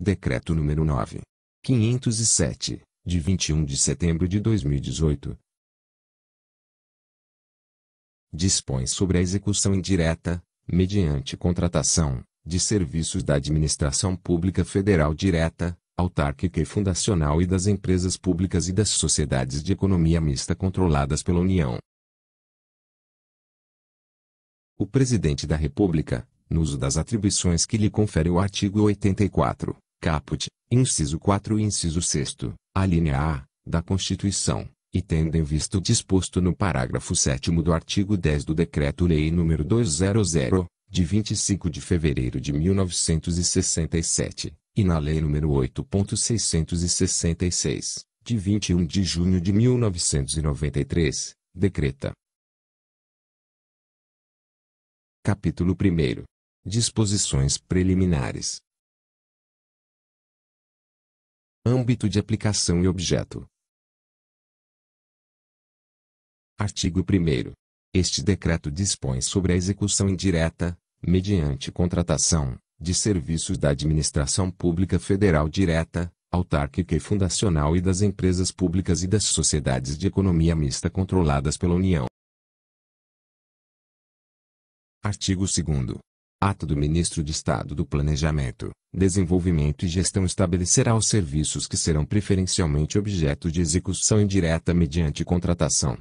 Decreto número 9. 507, de 21 de setembro de 2018. Dispõe sobre a execução indireta, mediante contratação, de serviços da administração pública federal direta, autárquica e fundacional e das empresas públicas e das sociedades de economia mista controladas pela União. O Presidente da República, no uso das atribuições que lhe confere o artigo 84, caput, inciso 4 e inciso 6, alínea A, da Constituição, e tendo em vista o disposto no parágrafo 7 do artigo 10 do Decreto-Lei nº 200, de 25 de fevereiro de 1967, e na Lei nº 8.666, de 21 de junho de 1993, decreta. Capítulo 1 Disposições preliminares âmbito de aplicação e objeto. Artigo 1. Este decreto dispõe sobre a execução indireta, mediante contratação, de serviços da administração pública federal direta, autárquica e fundacional e das empresas públicas e das sociedades de economia mista controladas pela União. Artigo 2. Ato do Ministro de Estado do Planejamento, Desenvolvimento e Gestão estabelecerá os serviços que serão preferencialmente objeto de execução indireta mediante contratação